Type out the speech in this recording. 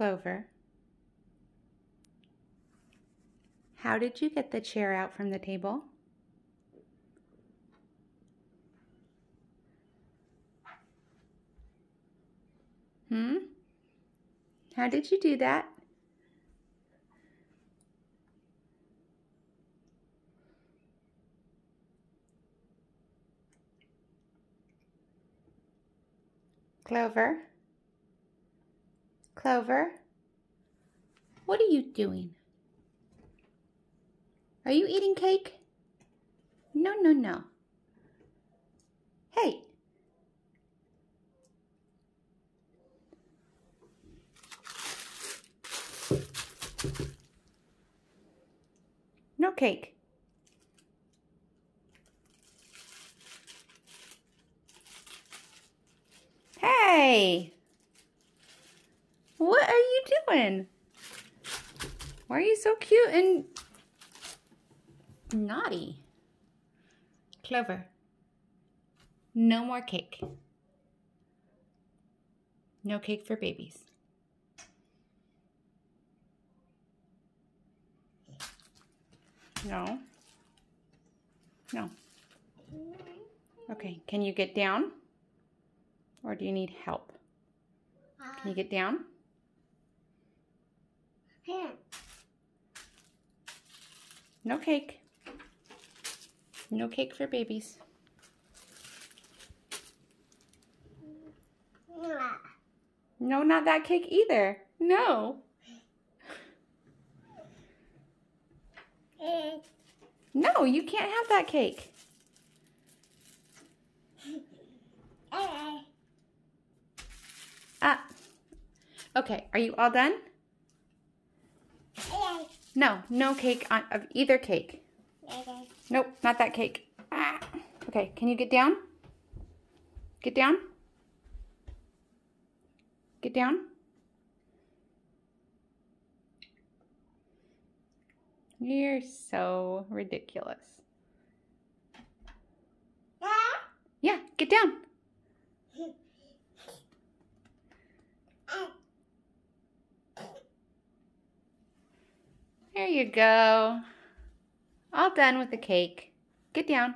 clover. How did you get the chair out from the table? Hmm? How did you do that? Clover. Clover, what are you doing? Are you eating cake? No, no, no. Hey. No cake. Hey. What are you doing? Why are you so cute and naughty? Clover, no more cake. No cake for babies. No. No. Okay, can you get down? Or do you need help? Can you get down? No cake. No cake for babies. No, not that cake either. No. No, you can't have that cake. Ah. Okay, are you all done? No, no cake on, of either cake. Okay. Nope, not that cake. Ah. Okay, can you get down? Get down. Get down. You're so ridiculous. Yeah, get down. There you go. All done with the cake. Get down.